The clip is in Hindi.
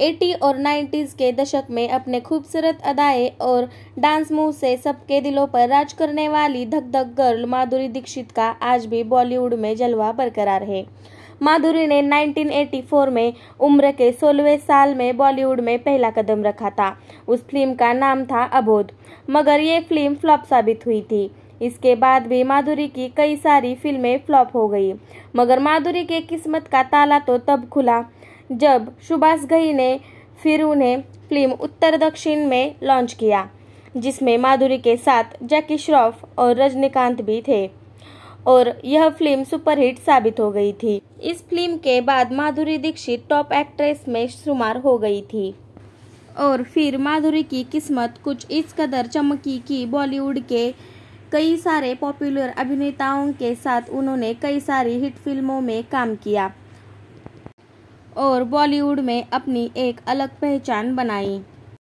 एटी और नाइन्टीज़ के दशक में अपने खूबसूरत अदाए और डांस मूव से सबके दिलों पर राज करने वाली धक धक गर्ल माधुरी दीक्षित का आज भी बॉलीवुड में जलवा बरकरार है माधुरी ने 1984 में उम्र के सोलहवें साल में बॉलीवुड में पहला कदम रखा था उस फिल्म का नाम था अबोध मगर ये फिल्म फ्लॉप साबित हुई थी इसके बाद भी माधुरी की कई सारी फिल्में फ्लॉप हो गई मगर माधुरी के किस्मत का ताला तो तब खुला जब सुभाष घई ने फिर उन्हें फिल्म उत्तर दक्षिण में लॉन्च किया जिसमें माधुरी के साथ जैकी श्रॉफ और रजनीकांत भी थे और यह फिल्म सुपरहिट साबित हो गई थी इस फिल्म के बाद माधुरी दीक्षित टॉप एक्ट्रेस में शुमार हो गई थी और फिर माधुरी की किस्मत कुछ इस कदर चमकी कि बॉलीवुड के कई सारे पॉपुलर अभिनेताओं के साथ उन्होंने कई सारी हिट फिल्मों में काम किया और बॉलीवुड में अपनी एक अलग पहचान बनाई